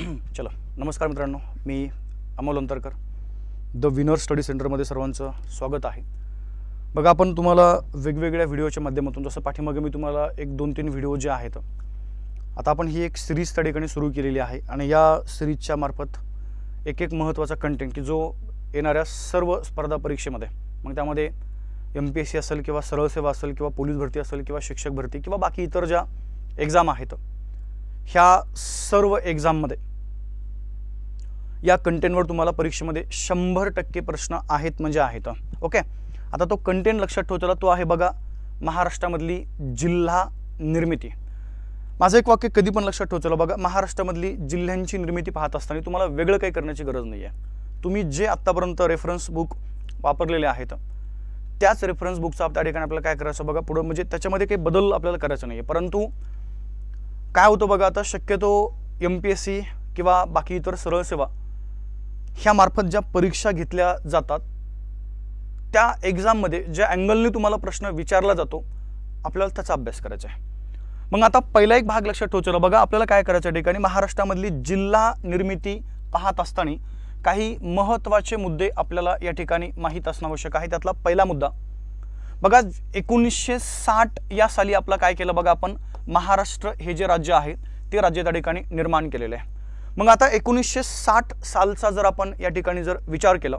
चला नमस्कार मित्रांनो मी Amol Antarkar the winner study सेंटरमध्ये सर्वांचं स्वागत आहे बघा आपण तुम्हाला वेगवेगळ्या व्हिडिओच्या माध्यमातून जसं पाठीमागे मी तुम्हाला एक दोन तीन व्हिडिओ जे आहेत आता आपण ही एक सिरीज त्या ठिकाणी सुरू केलेली आहे आणि या सिरीजच्या मार्फत एक एक महत्त्वाचा कंटेंट की जो येणाऱ्या सर्व स्पर्धा परीक्षेमध्ये मग त्यामध्ये एम पी एस सी असेल किंवा सरळ सेवा असेल किंवा पोलीस भरती असेल किंवा शिक्षक भरती किंवा बाकी इतर ज्या एक्झाम आहेत ह्या सर्व एक्झाममध्ये या कंटेंटवर तुम्हाला परीक्षेमध्ये शंभर टक्के प्रश्न आहेत म्हणजे आहेत ओके आता तो कंटेंट लक्षात ठेवतो तो आहे बघा महाराष्ट्रामधली जिल्हा निर्मिती माझं एक वाक्य कधी पण लक्षात ठेवतो बघा महाराष्ट्रामधली जिल्ह्यांची निर्मिती पाहत असताना तुम्हाला वेगळं काही करण्याची गरज नाही आहे तुम्ही जे आत्तापर्यंत रेफरन्स बुक वापरलेले आहेत त्याच रेफरन्स बुकचा त्या ठिकाणी आपल्याला काय करायचं बघा पुढं म्हणजे त्याच्यामध्ये काही बदल आपल्याला करायचा नाही आहे परंतु काय होतं बघा आता शक्यतो एम पी एस सी किंवा बाकी इतर सरळ सेवा ह्यामार्फत ज्या परीक्षा घेतल्या जातात त्या एक्झाममध्ये ज्या अँगलने तुम्हाला प्रश्न विचारला जातो आपल्याला त्याचा अभ्यास करायचा आहे मग आता पहिला एक भाग लक्षात ठेवचला बघा आपल्याला काय करायचं ठिकाणी महाराष्ट्रामधली जिल्हा निर्मिती पाहत असताना काही महत्त्वाचे मुद्दे आपल्याला या ठिकाणी माहीत असणं आवश्यक आहे त्यातला पहिला मुद्दा बघा एकोणीसशे साठ या साली आपला काय केलं बघा आपण महाराष्ट्र हे जे राज्य आहे ते राज्य त्या ठिकाणी निर्माण केलेलं आहे मग आता एकोणीसशे साठ सालचा जर आपण या ठिकाणी जर विचार केला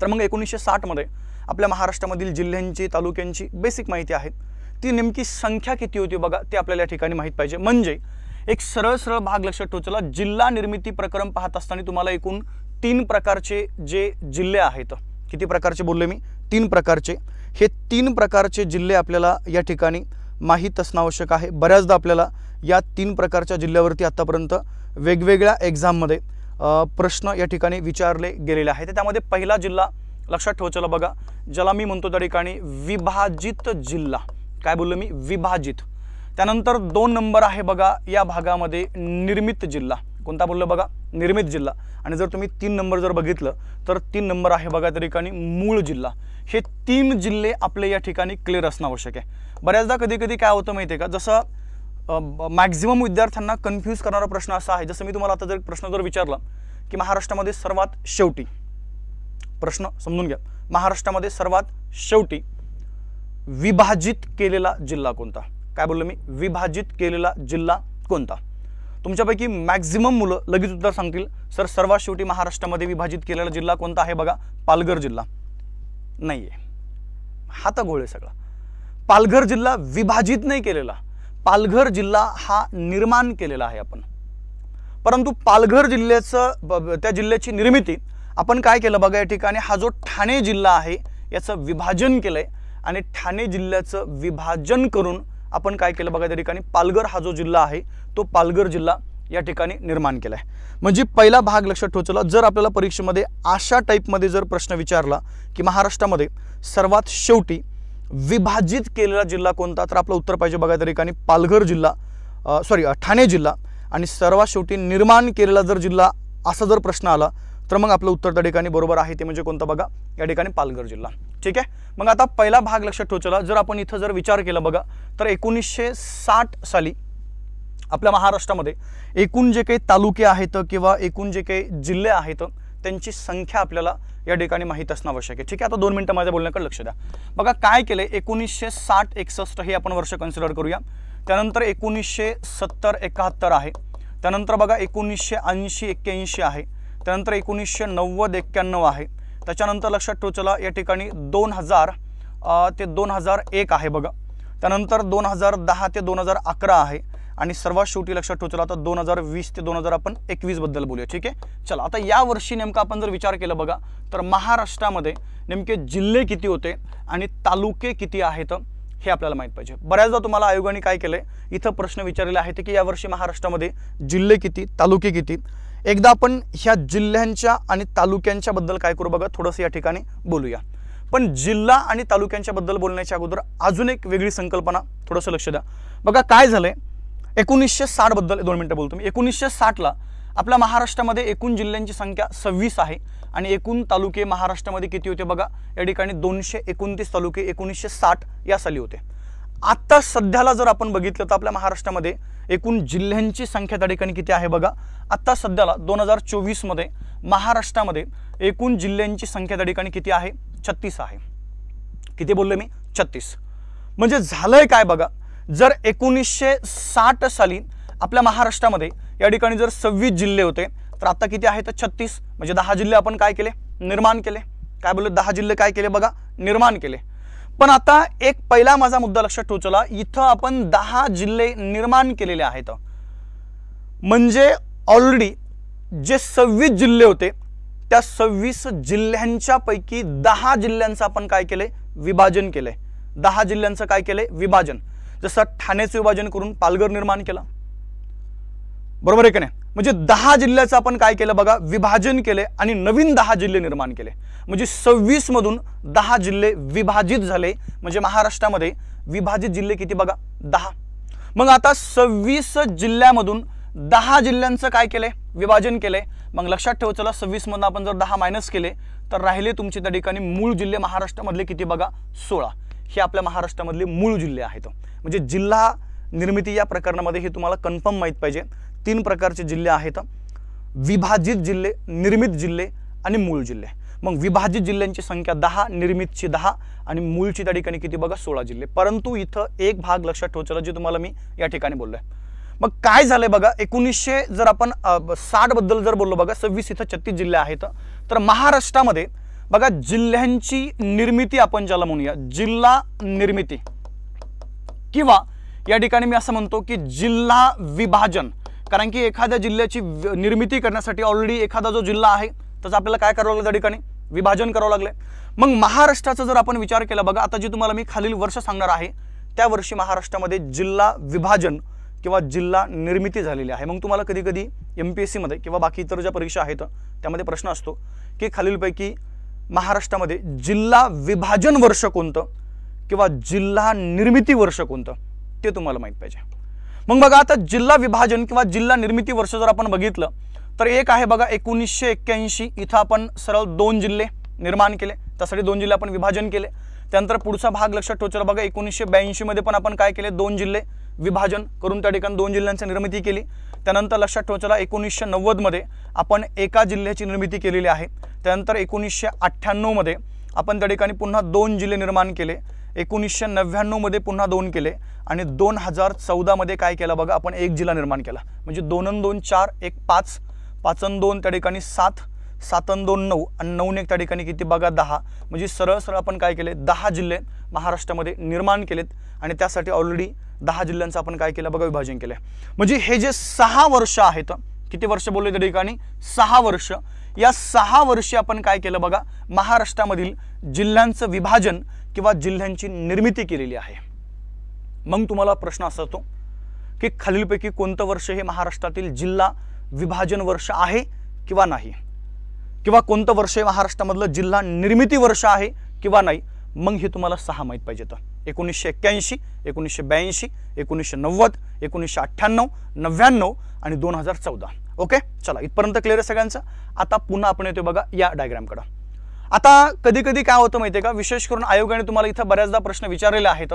तर मग एकोणीसशे साठमध्ये आपल्या महाराष्ट्रामधील जिल्ह्यांची तालुक्यांची बेसिक माहिती आहे ती नेमकी संख्या किती होती बघा ते आपल्याला या ठिकाणी माहीत पाहिजे म्हणजे एक सरळ सरळ भाग लक्षात ठेवला जिल्हा निर्मिती प्रकरण पाहत असताना तुम्हाला एकूण तीन प्रकारचे जे जिल्हे आहेत किती प्रकारचे बोलले मी तीन प्रकारचे हे तीन प्रकारचे जिल्हे आपल्याला या ठिकाणी माहीत असणं आवश्यक आहे बऱ्याचदा आपल्याला या तीन प्रकारच्या जिल्ह्यावरती आत्तापर्यंत वेगवेगळ्या एक्झाममध्ये प्रश्न या ठिकाणी विचारले गेलेले आहेत त्यामध्ये पहिला जिल्हा लक्षात ठेवचला बघा ज्याला मी म्हणतो त्या ठिकाणी विभाजित जिल्हा काय बोललो मी विभाजित त्यानंतर दोन नंबर आहे बघा या भागामध्ये निर्मित जिल्हा कोणता बोललो बघा निर्मित जिल्हा आणि जर तुम्ही तीन नंबर जर बघितलं तर तीन नंबर आहे बघा त्या ठिकाणी मूळ जिल्हा हे तीन जिल्हे आपले या ठिकाणी क्लिअर असणं आवश्यक आहे बऱ्याचदा कधी कधी काय होतं माहिती आहे का जसं मॅक्झिमम विद्यार्थ्यांना कन्फ्यूज करणारा प्रश्न असा आहे जसं मी तुम्हाला आता जर प्रश्न जर विचारला की महाराष्ट्रामध्ये सर्वात शेवटी प्रश्न समजून घ्या महाराष्ट्रामध्ये सर्वात शेवटी विभाजित केलेला जिल्हा कोणता काय बोललो मी विभाजित केलेला जिल्हा कोणता तुमच्यापैकी मॅक्झिमम मुलं लगेच उत्तर सांगतील सर सर्वात शेवटी महाराष्ट्रामध्ये विभाजित केलेला जिल्हा कोणता आहे बघा पालघर जिल्हा नाही आहे हाता आहे सगळा पालघर जिल्हा विभाजित नाही केलेला पालघर जिल्हा हा निर्माण केलेला आहे आपण परंतु पालघर जिल्ह्याचं त्या जिल्ह्याची निर्मिती आपण काय केलं बघा या ठिकाणी हा जो ठाणे जिल्हा आहे याचं विभाजन केलं आहे आणि ठाणे जिल्ह्याचं विभाजन करून आपण काय केलं बघा त्या ठिकाणी पालघर हा जो जिल्हा आहे तो पालघर जिल्हा या ठिकाणी निर्माण केला आहे म्हणजे पहिला भाग लक्षात ठेवचला जर आपल्याला परीक्षेमध्ये अशा टाईपमध्ये जर प्रश्न विचारला की महाराष्ट्रामध्ये सर्वात शेवटी विभाजित केलेला जिल्हा कोणता तर आपलं उत्तर पाहिजे बघा त्या ठिकाणी पालघर जिल्हा सॉरी ठाणे जिल्हा आणि सर्वात शेवटी निर्माण केलेला जर जिल्हा असा जर प्रश्न आला तर मग आपलं उत्तर त्या ठिकाणी बरोबर आहे ते म्हणजे कोणतं बघा या ठिकाणी पालघर जिल्हा ठीक आहे मग आता पहिला भाग लक्षात ठेवचला जर आपण इथं जर विचार केला बघा तर एकोणीसशे साठ साली आपल्या महाराष्ट्रामध्ये एकूण जे काही तालुके आहेत किंवा एकूण जे काही जिल्हे आहेत त्यांची संख्या आपल्याला या ठिकाणी माहीत असणं आवश्यक आहे ठीक आहे आता दोन मिनटं माझ्या बोलण्याकडे लक्ष द्या बघा काय केलं आहे एकोणीसशे साठ एकसष्ट हे आपण वर्ष कन्सिडर करूया त्यानंतर एकोणीसशे सत्तर एकाहत्तर आहे त्यानंतर बघा एकोणीसशे ऐंशी एक्क्याऐंशी आहे त्यानंतर एकोणीसशे नव्वद एक्क्याण्णव आहे त्याच्यानंतर लक्षात टोचला या ठिकाणी दोन हजार ते दोन हजार एक आहे बघा त्यानंतर दोन हजार दहा ते दोन हजार अकरा आहे आणि सर्वात शेवटी लक्षात ठेवतो आता दोन हजार वीस ते दोन हजार आपण एकवीसबद्दल बोलूया ठीक आहे चला आता या वर्षी नेमका आपण जर विचार केला बघा तर महाराष्ट्रामध्ये नेमके जिल्हे किती होते आणि तालुके किती आहेत हे आपल्याला माहित पाहिजे बऱ्याचदा तुम्हाला आयोगाने काय केलंय इथं प्रश्न विचारलेले आहेत की यावर्षी महाराष्ट्रामध्ये जिल्हे किती तालुके किती एकदा आपण ह्या जिल्ह्यांच्या आणि तालुक्यांच्याबद्दल काय करू बघा थोडंसं या ठिकाणी बोलूया पण जिल्हा आणि तालुक्यांच्याबद्दल बोलण्याच्या अगोदर अजून एक वेगळी संकल्पना थोडंसं लक्ष द्या बघा काय झालंय एकोणीसशे साठबद्दल दोन मिनटं बोलतो मी एकोणीसशे साठला आपल्या महाराष्ट्रामध्ये एकूण जिल्ह्यांची संख्या सव्वीस आहे आणि एकूण तालुके महाराष्ट्रामध्ये किती होते बघा या ठिकाणी दोनशे एकोणतीस तालुके एकोणीसशे साठ या साली होते आत्ता सध्याला जर आपण बघितलं तर आपल्या महाराष्ट्रामध्ये एकूण जिल्ह्यांची संख्या त्या ठिकाणी किती आहे बघा आत्ता सध्याला दोन हजार चोवीसमध्ये महाराष्ट्रामध्ये एकूण जिल्ह्यांची संख्या त्या ठिकाणी किती आहे छत्तीस आहे किती बोलले मी छत्तीस म्हणजे झालंय काय बघा जर एकोणीसशे साठ साली आपल्या महाराष्ट्रामध्ये या ठिकाणी जर सव्वीस जिल्हे होते तर आता किती आहेत छत्तीस म्हणजे दहा जिल्हे आपण काय केले निर्माण केले काय बोललो दहा जिल्हे काय केले बघा निर्माण केले पण आता एक पहिला माझा मुद्दा लक्षात ठेवचला इथं आपण दहा जिल्हे निर्माण केलेले आहेत म्हणजे ऑलरेडी जे सव्वीस जिल्हे होते त्या सव्वीस जिल्ह्यांच्या पैकी दहा जिल्ह्यांचं आपण काय केले विभाजन केले दहा जिल्ह्यांचं काय केले विभाजन जसं ठाण्याचं विभाजन करून पालघर निर्माण केला बरोबर आहे का नाही म्हणजे दहा जिल्ह्याचं आपण काय केलं बघा विभाजन केले आणि नवीन दहा जिल्हे निर्माण केले म्हणजे सव्वीस मधून दहा जिल्हे विभाजित झाले म्हणजे महाराष्ट्रामध्ये विभाजित जिल्हे किती बघा दहा मग आता सव्वीस जिल्ह्यामधून दहा जिल्ह्यांचं काय केलंय विभाजन केलंय मग लक्षात ठेव चला सव्वीसमधून मधून आपण जर दहा मायनस केले तर राहिले तुमचे त्या ठिकाणी मूळ जिल्हे महाराष्ट्रामधले किती बघा सोळा हे आपल्या महाराष्ट्रामधले मूळ जिल्हे आहेत म्हणजे जिल्हा निर्मिती या प्रकरणामध्ये हे तुम्हाला कन्फर्म माहीत पाहिजे तीन प्रकारचे जिल्हे आहेत विभाजित जिल्हे निर्मित जिल्हे आणि मूळ जिल्हे मग विभाजित जिल्ह्यांची संख्या दहा निर्मितची दहा आणि मूळची त्या ठिकाणी किती बघा सोळा जिल्हे परंतु इथं एक भाग लक्षात ठेवचा जे तुम्हाला मी या ठिकाणी बोललो मग काय झालंय बघा एकोणीसशे जर आपण साठबद्दल जर बोललो बघा सव्वीस इथं छत्तीस जिल्हे आहेत तर महाराष्ट्रामध्ये बघा जिल्ह्यांची निर्मिती आपण ज्याला म्हणूया जिल्हा निर्मिती किंवा या ठिकाणी मी असं म्हणतो की जिल्हा विभाजन कारण की एखाद्या जिल्ह्याची निर्मिती करण्यासाठी ऑलरेडी एखादा जो जिल्हा आहे त्याचं आपल्याला काय करावं लागलं त्या ठिकाणी विभाजन करावं लागलं मग महाराष्ट्राचा जर आपण विचार केला बघा आता जी तुम्हाला मी खालील वर्ष सांगणार आहे त्या वर्षी महाराष्ट्रामध्ये जिल्हा विभाजन किंवा जिल्हा निर्मिती झालेली आहे मग तुम्हाला कधी कधी एम पी एस सीमध्ये किंवा बाकी इतर ज्या परीक्षा आहेत त्यामध्ये प्रश्न असतो की खालीलपैकी महाराष्ट्रामध्ये जिल्हा विभाजन वर्ष कोणतं किंवा जिल्हा निर्मिती वर्ष कोणतं ते तुम्हाला माहीत पाहिजे मग बघा आता जिल्हा विभाजन किंवा जिल्हा निर्मिती वर्ष जर आपण बघितलं तर एक आहे बघा एकोणीसशे एक्क्याऐंशी इथं आपण सरळ दोन जिल्हे निर्माण केले त्यासाठी दोन जिल्हे आपण विभाजन केले त्यानंतर पुढचा भाग लक्षात ठेवचा बघा एकोणीसशे ब्याऐंशीमध्ये पण आपण काय केले दोन जिल्हे विभाजन करून त्या ठिकाणी दोन जिल्ह्यांची निर्मिती केली त्यानंतर लक्षात चला एकोणीसशे नव्वदमध्ये आपण एका जिल्ह्याची निर्मिती केलेली आहे त्यानंतर एकोणीसशे अठ्ठ्याण्णवमध्ये आपण त्या ठिकाणी पुन्हा दोन जिल्हे निर्माण केले एकोणीसशे नव्याण्णवमध्ये पुन्हा दोन केले आणि दोन हजार चौदामध्ये काय केलं बघा आपण एक जिल्हा निर्माण केला म्हणजे दोन दोन चार एक पाच पाचन दोन त्या ठिकाणी सात सातन दोन नऊ आणि एक त्या ठिकाणी किती बघा दहा म्हणजे सरळ सरळ आपण काय केले दहा जिल्हे महाराष्ट्रामध्ये निर्माण केलेत आणि त्यासाठी ऑलरेडी दहा जिल्ह्यांचं आपण काय केलं बघा विभाजन केलं म्हणजे हे जे सहा वर्ष आहेत किती वर्ष बोलले त्या ठिकाणी सहा वर्ष या सहा वर्षी आपण काय केलं बघा महाराष्ट्रामधील जिल्ह्यांचं विभाजन किंवा जिल्ह्यांची निर्मिती केलेली आहे मग तुम्हाला प्रश्न असा होतो की खालीलपैकी कोणतं वर्ष हे महाराष्ट्रातील जिल्हा विभाजन वर्ष आहे किंवा नाही किंवा कोणतं वर्ष हे महाराष्ट्रामधलं जिल्हा निर्मिती वर्ष आहे किंवा नाही मग हे तुम्हाला सहा माहीत पाहिजे तर एकोणीसशे एक्क्याऐंशी एकोणीसशे ब्याऐंशी एकोणीसशे नव्वद एकोणीसशे अठ्ठ्याण्णव नव्याण्णव आणि दोन हजार चौदा ओके चला इथपर्यंत क्लिअर आहे सगळ्यांचं आता पुन्हा आपण येतो बघा या डायग्रामकडं आता कधी कधी काय होतं माहिती आहे का विशेष करून आयोगाने तुम्हाला इथं बऱ्याचदा प्रश्न विचारलेला आहेत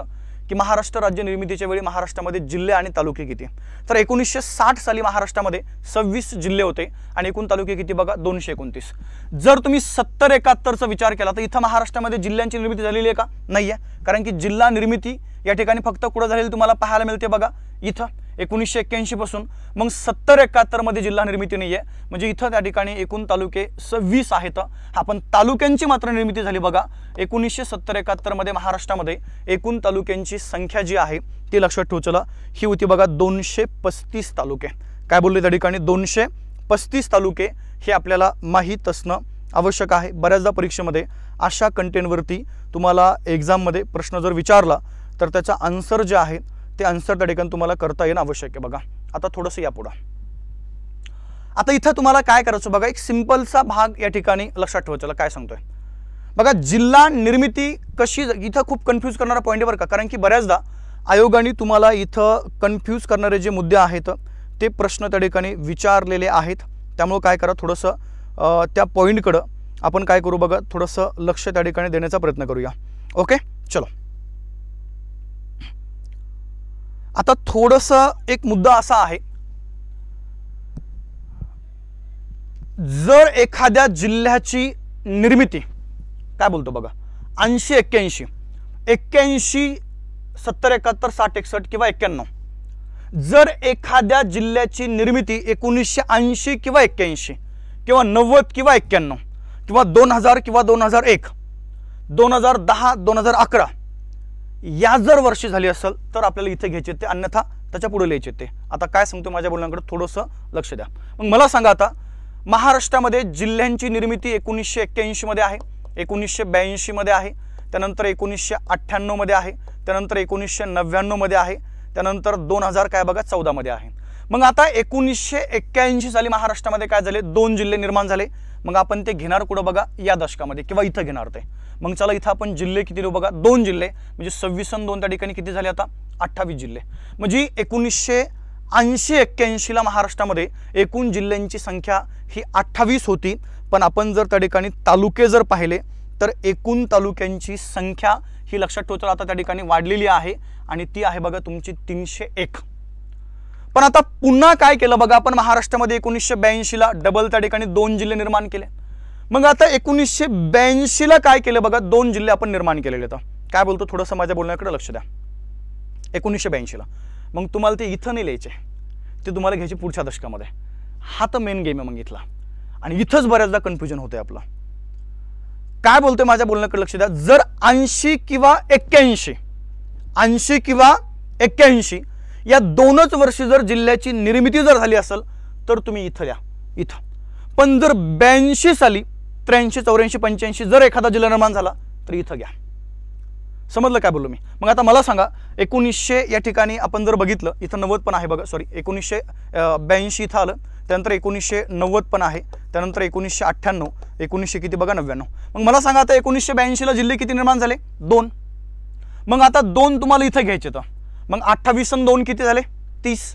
की महाराष्ट्र राज्य निर्मितीच्या वेळी महाराष्ट्रामध्ये जिल्हे आणि तालुके किती तर एकोणीसशे साठ साली महाराष्ट्रामध्ये सव्वीस जिल्हे होते आणि एकूण तालुके किती बघा दोनशे एकोणतीस जर तुम्ही सत्तर एकाहत्तरचा विचार केला तर इथं महाराष्ट्रामध्ये जिल्ह्यांची निर्मिती झालेली आहे का नाही आहे कारण की जिल्हा निर्मिती या ठिकाणी फक्त कुठं झालेली तुम्हाला पाहायला मिळते बघा इथं एकोणीसशे एक्क्याऐंशीपासून मग सत्तर एकाहत्तरमध्ये जिल्हा निर्मिती नाही आहे म्हणजे इथं त्या ठिकाणी एकूण तालुके सव्वीस आहेत हा पण तालुक्यांची मात्र निर्मिती झाली बघा एकोणीसशे सत्तर एकाहत्तरमध्ये महाराष्ट्रामध्ये एकूण तालुक्यांची संख्या जी आहे ती लक्षात चला ही होती बघा दोनशे पस्तीस तालुके काय बोलले त्या ठिकाणी दोनशे पस्तीस तालुके हे आपल्याला माहीत असणं आवश्यक आहे बऱ्याचदा परीक्षेमध्ये अशा कंटेंटवरती तुम्हाला एक्झाममध्ये प्रश्न जर विचारला तर त्याचा आन्सर जे आहे ते आन्सर त्या ठिकाणी तुम्हाला करता येणं आवश्यक आहे बघा आता थोडंसं या पुढं आता इथं तुम्हाला काय करायचं बघा एक सिम्पलचा भाग या ठिकाणी लक्षात चला काय सांगतोय बघा जिल्हा निर्मिती कशी इथं खूप कन्फ्यूज करणारा पॉईंट बरं का कारण की बऱ्याचदा आयोगाने तुम्हाला इथं कन्फ्यूज करणारे जे मुद्दे आहेत ते प्रश्न त्या ठिकाणी विचारलेले आहेत त्यामुळं काय करा थोडंसं त्या पॉईंटकडं आपण काय करू बघा थोडंसं लक्ष त्या ठिकाणी देण्याचा प्रयत्न करूया ओके चलो आता थोडंसं एक मुद्दा असा आहे जर एखाद्या जिल्ह्याची निर्मिती काय बोलतो बघा ऐंशी एक्क्याऐंशी एक्क्याऐंशी सत्तर एकाहत्तर साठ एकसष्ट किंवा एक्क्याण्णव जर एखाद्या जिल्ह्याची निर्मिती एकोणीसशे ऐंशी किंवा एक्क्याऐंशी किंवा नव्वद किंवा एक्क्याण्णव किंवा दोन हजार किंवा दोन हजार एक दोन हजार दहा दोन हजार अकरा या जर वर्षी झाली असेल तर आपल्याला इथे घ्यायचे ते अन्यथा त्याच्या पुढे लिहायचे ते आता काय सांगतो माझ्या बोलण्याकडे थोडंसं लक्ष द्या मग मला सांगा आता महाराष्ट्रामध्ये जिल्ह्यांची निर्मिती एकोणीसशे मध्ये आहे एकोणीसशे ब्याऐंशीमध्ये आहे त्यानंतर एकोणीसशे अठ्ठ्याण्णवमध्ये आहे त्यानंतर एकोणीसशे नव्याण्णवमध्ये आहे त्यानंतर दोन हजार काय बघा चौदामध्ये आहे मग आता एकोणीसशे एक्क्याऐंशी साली महाराष्ट्रामध्ये काय झाले दोन जिल्हे निर्माण झाले मग आपण ते घेणार कुठं बघा या दशकामध्ये किंवा इथं घेणार ते मग चला इथं आपण जिल्हे किती लिहू बघा दोन जिल्हे म्हणजे सव्वीस आणि दोन त्या ठिकाणी किती झाले आता अठ्ठावीस जिल्हे म्हणजे एकोणीसशे ऐंशी एक्क्याऐंशीला महाराष्ट्रामध्ये एकूण जिल्ह्यांची संख्या ही अठ्ठावीस होती पण आपण जर त्या ठिकाणी तालुके जर पाहिले तर एकूण तालुक्यांची संख्या ही लक्षात ठेवता आता त्या ठिकाणी वाढलेली आहे आणि ती आहे बघा तुमची तीनशे एक पण आता पुन्हा काय केलं बघा आपण महाराष्ट्रामध्ये एकोणीसशे ब्याऐंशीला डबल त्या ठिकाणी दोन जिल्हे निर्माण केले मग आता एकोणीसशे ब्याऐंशीला काय केलं बघा दोन जिल्हे आपण निर्माण केलेले होतं काय बोलतो थोडंसं माझ्या बोलण्याकडे लक्ष द्या एकोणीसशे ब्याऐंशीला मग तुम्हाला ते इथं नाही लिहायचे ते तुम्हाला घ्यायचे पुढच्या दशकामध्ये हा तर मेन गेम आहे मग इथला आणि इथंच बऱ्याचदा कन्फ्युजन होतंय आपलं काय बोलतोय माझ्या बोलण्याकडे लक्ष द्या जर ऐंशी किंवा एक्क्याऐंशी ऐंशी किंवा एक्क्याऐंशी या दोनच वर्षी जर जिल्ह्याची निर्मिती जर झाली असेल तर तुम्ही इथं द्या इथं पण जर ब्याऐंशी साली त्र्याऐंशी चौऱ्याऐंशी पंच्याऐंशी जर एखादा जिल्हा निर्माण झाला तर इथं घ्या समजलं काय बोललो मी मग आता मला सांगा एकोणीसशे या ठिकाणी आपण जर बघितलं इथं नव्वद पण आहे बघा सॉरी एकोणीसशे ब्याऐंशी इथं आलं त्यानंतर एकोणीसशे नव्वद पण आहे त्यानंतर एकोणीसशे अठ्ठ्याण्णव एकोणीसशे किती बघा नव्याण्णव मग मला सांगा आता एकोणीसशे ब्याऐंशीला जिल्हे किती निर्माण झाले दोन मग आता दोन तुम्हाला इथं घ्यायचे तर मग अठ्ठावीस दोन किती झाले तीस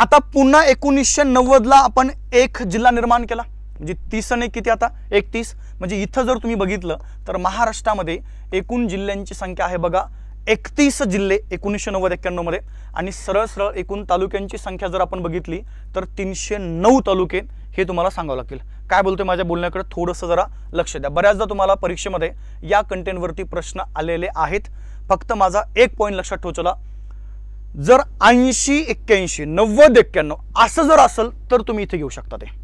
आता पुन्हा एकोणीसशे नव्वदला आपण एक जिल्हा निर्माण केला म्हणजे तीस आणि किती आता एकतीस म्हणजे इथं जर तुम्ही बघितलं तर महाराष्ट्रामध्ये एकूण जिल्ह्यांची संख्या आहे बघा एकतीस जिल्हे एकोणीसशे नव्वद एक्क्याण्णवमध्ये आणि सरळ सरळ एकूण तालुक्यांची संख्या जर आपण बघितली तर तीनशे नऊ तालुके हे तुम्हाला सांगावं लागेल काय बोलतोय माझ्या बोलण्याकडे थोडंसं जरा लक्ष द्या बऱ्याचदा तुम्हाला परीक्षेमध्ये या कंटेंटवरती प्रश्न आलेले आहेत फक्त माझा एक पॉईंट लक्षात ठेवचला जर ऐंशी एक्क्याऐंशी नव्वद एक्क्याण्णव असं जर असेल तर तुम्ही इथे घेऊ शकता ते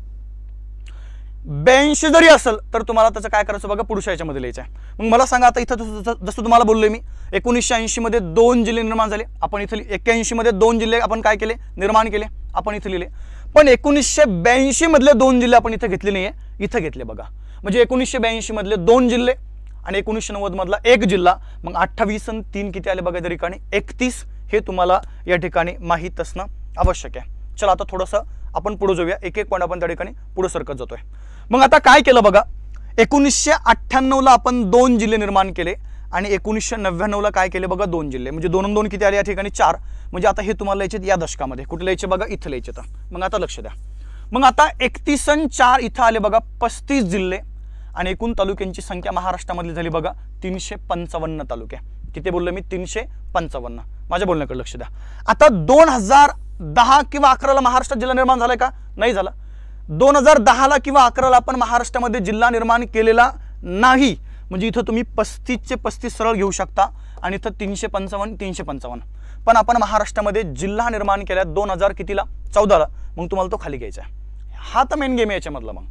ब्याऐंशी जरी असेल तर तुम्हाला त्याचं काय करायचं बघा पुरुष याच्यामध्ये लिहायचं आहे मग मला सांगा आता इथं जसं तुम्हाला बोललोय मी एकोणीसशे मध्ये दोन जिल्हे निर्माण झाले आपण इथे मध्ये दोन जिल्हे आपण काय केले निर्माण केले आपण इथे लिहिले पण एकोणीसशे मधले दोन जिल्हे आपण इथं घेतले नाही आहे इथं घेतले बघा म्हणजे एकोणीसशे मधले दोन जिल्हे आणि एकोणीसशे नव्वदमधला एक जिल्हा मग अठ्ठावीस आणि तीन किती आले बघा त्या एकतीस हे तुम्हाला या ठिकाणी माहीत असणं आवश्यक आहे चला आता थोडंसं आपण पुढे जाऊया एक एक पॉईंट आपण त्या ठिकाणी पुढे सरकत जातोय मग आता काय केलं बघा एकोणीसशे अठ्ठ्याण्णवला आपण दोन जिल्हे निर्माण केले आणि एकोणीसशे नव्याण्णवला काय केले बघा दोन जिल्हे म्हणजे दोन दोन किती आले या ठिकाणी चार म्हणजे आता हे तुम्हाला यायचे या दशकामध्ये कुठे यायचे बघा इथं लिहायचे तर मग आता लक्ष द्या मग आता एकतीस चार इथं आले बघा पस्तीस जिल्हे आणि एकूण तालुक्यांची संख्या महाराष्ट्रामधली झाली बघा तीनशे पंचावन्न तालुके किती बोललो मी तीनशे पंचावन्न माझ्या बोलण्याकडे लक्ष द्या आता दोन हजार दहा किंवा अकराला महाराष्ट्र जिल्हा निर्माण झालाय का नाही झाला दोन हजार दहाला किंवा अकराला आपण महाराष्ट्रामध्ये जिल्हा निर्माण केलेला नाही म्हणजे इथं तुम्ही पस्तीसचे पस्तीस सरळ घेऊ शकता आणि इथं तीनशे पंचावन्न तीनशे पंचावन्न पण आपण महाराष्ट्रामध्ये जिल्हा निर्माण केला दोन हजार कितीला चौदाला मग तुम्हाला तो खाली घ्यायचा आहे हा तर मेन गेम याच्यामधला मग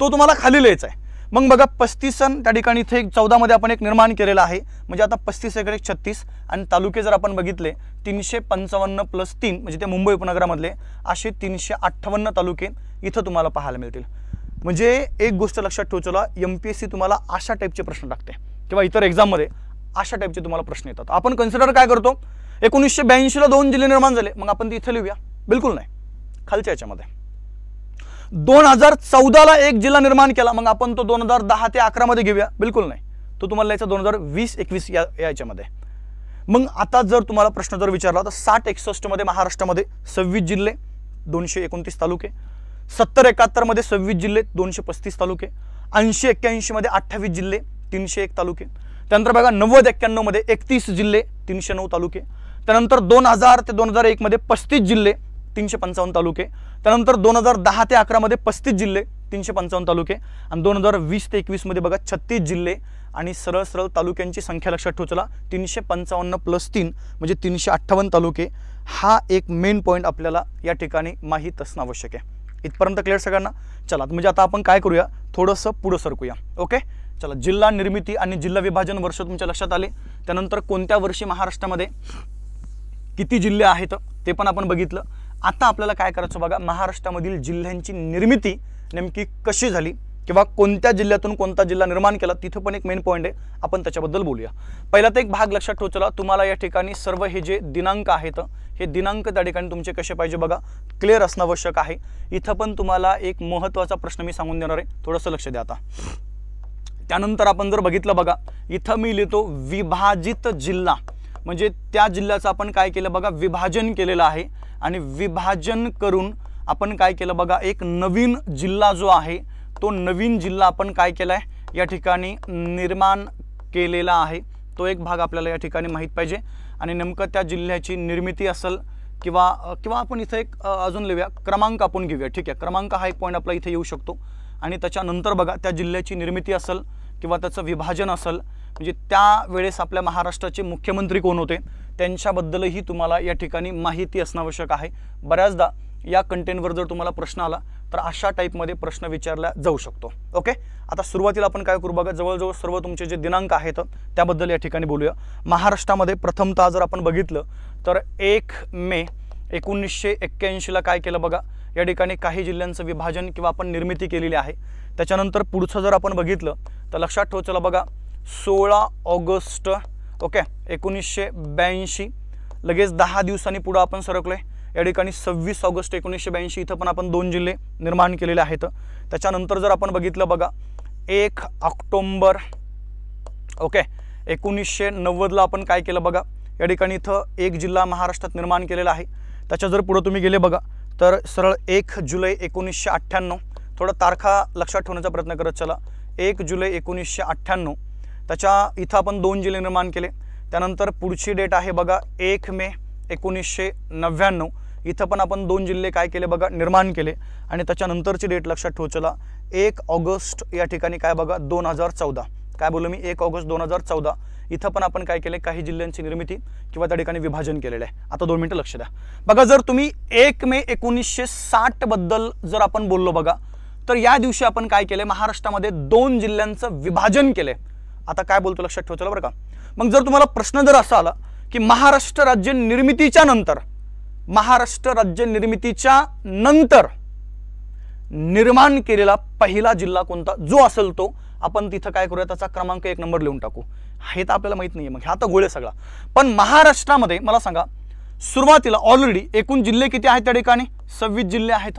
तो तुम्हाला खाली लिहायचा आहे मग बघा पस्तीस सण त्या ठिकाणी इथे एक चौदामध्ये आपण एक निर्माण केलेला आहे म्हणजे आता पस्तीस एकर एक छत्तीस आणि तालुके जर आपण बघितले तीनशे पंचावन्न प्लस तीन म्हणजे ते मुंबई उपनगरामधले असे तीनशे अठ्ठावन्न तालुके इथं तुम्हाला पाहायला मिळतील म्हणजे एक गोष्ट लक्षात ठेवचला एम पी एस सी तुम्हाला अशा टाईपचे प्रश्न टाकते किंवा इतर एक्झाममध्ये अशा टाईपचे तुम्हाला प्रश्न येतात आपण कन्सिडर काय करतो एकोणीसशे ब्याऐंशीला दोन जिल्हे निर्माण झाले मग आपण ते इथं लिहूया बिलकुल नाही खालच्या याच्यामध्ये दोन हजार चौदाला एक जिल्हा निर्माण केला मग आपण तो दोन हजार दहा ते अकरामध्ये घेऊया बिलकुल नाही तो तुम्हाला यायचा दोन हजार वीस एकवीस या याच्यामध्ये मग आता जर तुम्हाला प्रश्न जर विचारला तर साठ एकसष्टमध्ये महाराष्ट्रामध्ये सव्वीस जिल्हे दोनशे एकोणतीस तालुके सत्तर एकाहत्तरमध्ये सव्वीस जिल्हे दोनशे पस्तीस तालुके ऐंशी एक्क्याऐंशीमध्ये अठ्ठावीस जिल्हे तीनशे एक तालुके त्यानंतर बघा नव्वद एक्क्याण्णवमध्ये एकतीस जिल्हे तीनशे नऊ तालुके त्यानंतर दोन हजार ते दोन हजार एकमध्ये पस्तीस जिल्हे तीनशे पंचावन्न तालुके त्यानंतर दोन हजार दहा ते अकरामध्ये पस्तीस जिल्हे तीनशे पंचावन्न तालुके आणि दोन हजार वीस ते एकवीसमध्ये बघा छत्तीस जिल्हे आणि सरळ सरळ तालुक्यांची संख्या लक्षात चला तीनशे पंचावन्न प्लस तीन म्हणजे तीनशे अठ्ठावन्न तालुके हा एक मेन पॉईंट आपल्याला या ठिकाणी माहीत असणं आवश्यक आहे इथपर्यंत क्लिअर सगळ्यांना चला म्हणजे आता आपण काय करूया थोडंसं पुढं सरकूया ओके चला जिल्हा निर्मिती आणि जिल्हा विभाजन वर्ष तुमच्या लक्षात आले त्यानंतर कोणत्या वर्षी महाराष्ट्रामध्ये किती जिल्हे आहेत ते पण आपण बघितलं आता आपल्याला काय करायचं बघा महाराष्ट्रामधील जिल्ह्यांची निर्मिती नेमकी कशी झाली किंवा कोणत्या जिल्ह्यातून कोणता जिल्हा निर्माण केला तिथं पण एक मेन पॉईंट आहे आपण त्याच्याबद्दल बोलूया पहिला तर एक भाग लक्षात चला तुम्हाला या ठिकाणी सर्व हे जे दिनांक आहेत हे दिनांक त्या ठिकाणी तुमचे कसे पाहिजे बघा क्लिअर असणं आवश्यक आहे इथं पण तुम्हाला एक महत्त्वाचा प्रश्न मी सांगून देणार आहे थोडंसं लक्ष द्या आता त्यानंतर आपण जर बघितलं बघा इथं मी लिहितो विभाजित जिल्हा म्हणजे त्या जिल्ह्याचं आपण काय केलं बघा विभाजन केलेलं आहे आणि विभाजन करून आपण काय केलं बघा एक नवीन जिल्हा जो आहे तो नवीन जिल्हा आपण काय केला आहे या ठिकाणी निर्माण केलेला आहे तो एक भाग आपल्याला या ठिकाणी माहीत पाहिजे आणि नेमकं त्या जिल्ह्याची निर्मिती असेल किंवा किंवा आपण इथं एक अजून लिहूया क्रमांक आपण घेऊया ठीक आहे क्रमांक हा एक पॉईंट आपला इथे येऊ शकतो आणि त्याच्यानंतर बघा त्या जिल्ह्याची निर्मिती असेल किंवा त्याचं विभाजन असेल म्हणजे त्यावेळेस आपल्या महाराष्ट्राचे मुख्यमंत्री कोण होते त्यांच्याबद्दलही तुम्हाला या ठिकाणी माहिती असणं आवश्यक आहे बऱ्याचदा या कंटेंटवर जर तुम्हाला प्रश्न आला तर अशा टाईपमध्ये प्रश्न विचारला जाऊ शकतो ओके आता सुरुवातीला आपण काय करू बघा जवळजवळ सर्व तुमचे जे दिनांक आहेत त्याबद्दल या ठिकाणी बोलूया महाराष्ट्रामध्ये प्रथमतः जर आपण बघितलं तर एक मे एकोणीसशे एक्क्याऐंशीला काय केलं बघा या ठिकाणी काही जिल्ह्यांचं विभाजन किंवा आपण निर्मिती केलेली आहे त्याच्यानंतर पुढचं जर आपण बघितलं तर लक्षात ठेवचला बघा सोळा ऑगस्ट ओके एकोणीसशे ब्याऐंशी लगेच दहा दिवसांनी पुढं आपण सरकलो आहे या ठिकाणी सव्वीस ऑगस्ट एकोणीसशे ब्याऐंशी इथं पण आपण दोन जिल्हे निर्माण केलेले आहेत त्याच्यानंतर जर आपण बघितलं बघा एक ऑक्टोंबर ओके एकोणीसशे नव्वदला आपण काय केलं बघा या ठिकाणी इथं एक जिल्हा महाराष्ट्रात निर्माण केलेला आहे त्याच्या जर पुढं तुम्ही गेले बघा तर सरळ एक जुलै एकोणीसशे अठ्ठ्याण्णव थोडं तारखा लक्षात ठेवण्याचा प्रयत्न करत चला एक जुलै एकोणीसशे अठ्ठ्याण्णव त्याच्या इथं आपण दोन जिल्हे निर्माण केले त्यानंतर पुढची डेट आहे बघा एक मे एकोणीसशे नव्याण्णव इथं पण आपण दोन जिल्हे काय केले बघा निर्माण केले आणि त्याच्यानंतरची डेट लक्षात ठेवचला एक ऑगस्ट या ठिकाणी काय बघा दोन हजार चौदा काय बोललो मी एक ऑगस्ट दोन हजार चौदा इथं पण आपण काय केले काही जिल्ह्यांची निर्मिती किंवा त्या ठिकाणी विभाजन केलेलं आहे आता दोन मिनटं लक्ष द्या बघा जर तुम्ही एक मे एकोणीसशे साठबद्दल जर आपण बोललो बघा तर या दिवशी आपण काय केले महाराष्ट्रामध्ये दोन जिल्ह्यांचं विभाजन केलं आता काय बोलतो लक्षात ठेवतो बरं का मग जर तुम्हाला प्रश्न जर असा आला की महाराष्ट्र राज्य निर्मितीच्या नंतर महाराष्ट्र राज्य निर्मितीच्या नंतर निर्माण केलेला पहिला जिल्हा कोणता जो असेल तो आपण तिथं काय करूया त्याचा क्रमांक एक नंबर लिहून टाकू हे तर आपल्याला माहित नाही मग ह्या तर गोळे सगळा पण महाराष्ट्रामध्ये मला सांगा सुरुवातीला ऑलरेडी एकूण जिल्हे किती आहेत त्या ठिकाणी सव्वीस जिल्हे आहेत